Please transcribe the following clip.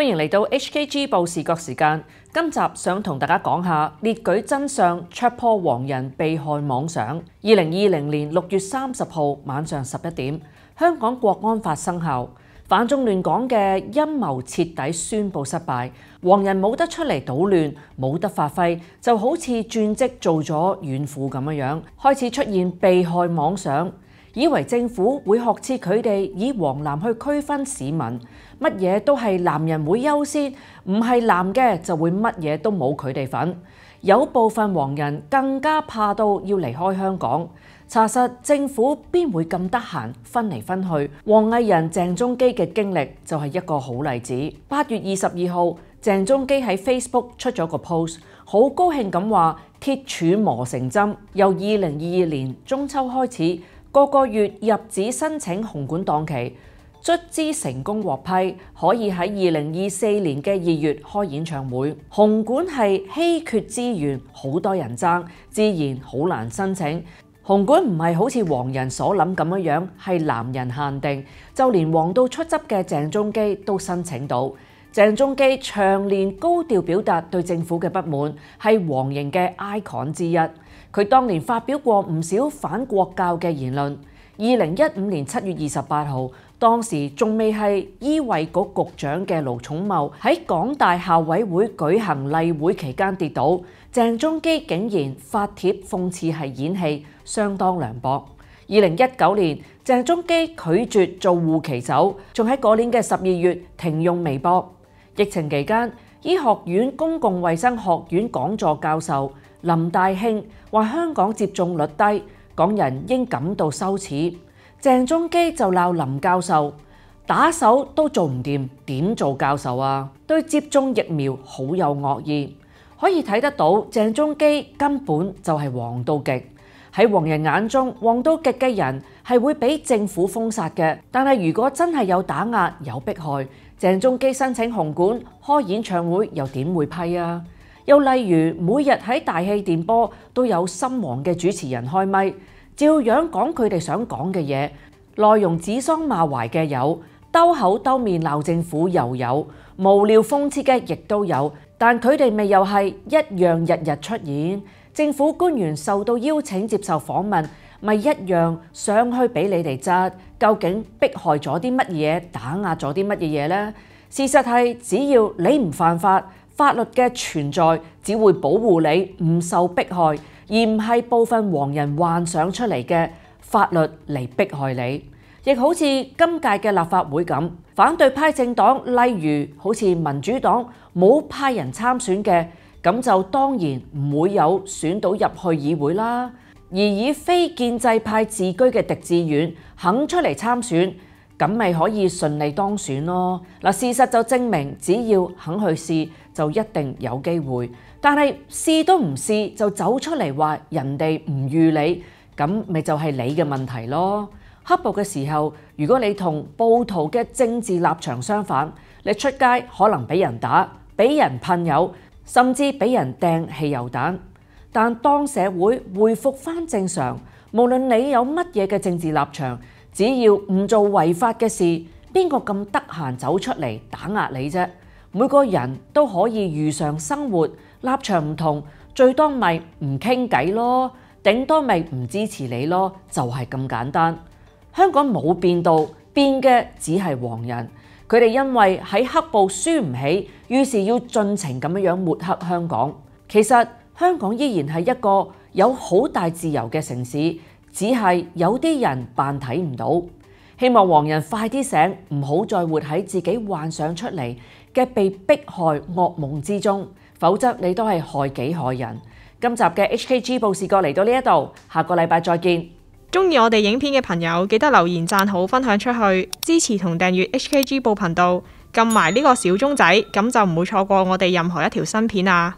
欢迎嚟到 HKG 报视觉时间，今集想同大家讲下列举真相，戳破黄人被害妄想。二零二零年六月三十号晚上十一点，香港国安法生效，反中乱港嘅阴谋彻底宣布失败，黄人冇得出嚟捣乱，冇得发挥，就好似转职做咗怨妇咁样样，开始出现被害妄想。以為政府會學似佢哋以黃藍去區分市民，乜嘢都係男人會優先，唔係男嘅就會乜嘢都冇佢哋份。有部分黃人更加怕到要離開香港。查實政府邊會咁得閒分嚟分去？黃藝人鄭中基嘅經歷就係一個好例子。八月二十二號，鄭中基喺 Facebook 出咗個 post，好高興咁話：鐵杵磨成針。由二零二二年中秋開始。個個月入紙申請紅館檔期，卒資成功獲批，可以喺二零二四年嘅二月開演唱會。紅館係稀缺資源，好多人爭，自然好難申請。紅館唔係好似黃人所諗咁樣樣，係男人限定，就連黃到出汁嘅鄭中基都申請到。郑中基长年高调表达对政府嘅不满，系黄莹嘅 icon 之一。佢当年发表过唔少反国教嘅言论。二零一五年七月二十八号，当时仲未系医卫局局长嘅卢颂茂喺港大校委会举行例会期间跌倒，郑中基竟然发帖讽刺系演戏，相当凉薄。二零一九年，郑中基拒绝做护旗手，仲喺嗰年嘅十二月停用微博。疫情期間，醫學院公共衛生學院講座教授林大慶話香港接種率低，港人應感到羞恥。鄭中基就鬧林教授打手都做唔掂，點做教授啊？對接種疫苗好有惡意，可以睇得到。鄭中基根本就係黃到極。喺黃人眼中，黃到極嘅人係會俾政府封殺嘅。但係如果真係有打壓、有迫害，鄭中基申請紅館開演唱會又點會批啊？又例如每日喺大氣電波都有心黃嘅主持人開咪，照樣講佢哋想講嘅嘢，內容指桑骂槐嘅有，兜口兜面鬧政府又有，無聊諷刺嘅亦都有。但佢哋咪又係一樣日日出演。政府官員受到邀請接受訪問，咪一樣上去俾你哋質？究竟迫害咗啲乜嘢？打壓咗啲乜嘢嘢咧？事實係只要你唔犯法，法律嘅存在只會保護你唔受迫害，而唔係部分黃人幻想出嚟嘅法律嚟迫害你。亦好似今屆嘅立法會咁，反對派政黨例如好似民主黨冇派人參選嘅。咁就當然唔會有選到入去議會啦。而以非建制派自居嘅狄志遠肯出嚟參選，咁咪可以順利當選咯。嗱，事實就證明，只要肯去試，就一定有機會。但係試都唔試就走出嚟話人哋唔遇你，咁咪就係你嘅問題咯。黑暴嘅時候，如果你同暴徒嘅政治立場相反，你出街可能俾人打，俾人噴友。甚至俾人掟汽油彈，但當社會恢復翻正常，無論你有乜嘢嘅政治立場，只要唔做違法嘅事，邊個咁得閒走出嚟打壓你啫？每個人都可以如常生活，立場唔同，最多咪唔傾偈咯，頂多咪唔支持你咯，就係咁簡單。香港冇變到，變嘅只係黃人。佢哋因為喺黑暴輸唔起，於是要盡情咁樣樣抹黑香港。其實香港依然係一個有好大自由嘅城市，只係有啲人扮睇唔到。希望黃人快啲醒，唔好再活喺自己幻想出嚟嘅被迫害噩夢之中，否則你都係害己害人。今集嘅 H K G 報事角嚟到呢一度，下個禮拜再見。中意我哋影片嘅朋友，記得留言讚好、分享出去，支持同訂閱 HKG 报頻道，撳埋呢個小鐘仔，咁就唔會錯過我哋任何一條新片啊！